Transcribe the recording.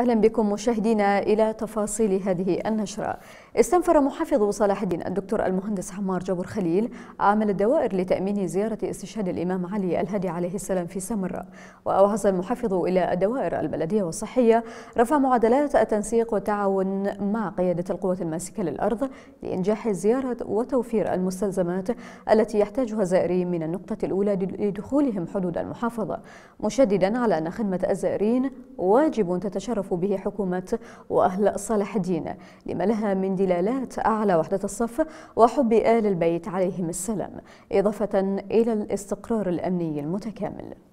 أهلا بكم مشاهدينا إلى تفاصيل هذه النشرة استنفر محافظ صلاح الدين الدكتور المهندس حمار جبر خليل عامل الدوائر لتأمين زيارة استشهاد الإمام علي الهادي عليه السلام في سمرة وأوعز المحافظ إلى الدوائر البلدية والصحية رفع معدلات التنسيق والتعاون مع قيادة القوات الماسكة للأرض لإنجاح الزيارة وتوفير المستلزمات التي يحتاجها الزائرين من النقطة الأولى لدخولهم حدود المحافظة مشددا على أن خدمة الزائرين واجب تتشرف به حكومة وأهل صلاح الدين لما لها من دلالات أعلى وحدة الصف وحب آل البيت عليهم السلام إضافة إلى الاستقرار الأمني المتكامل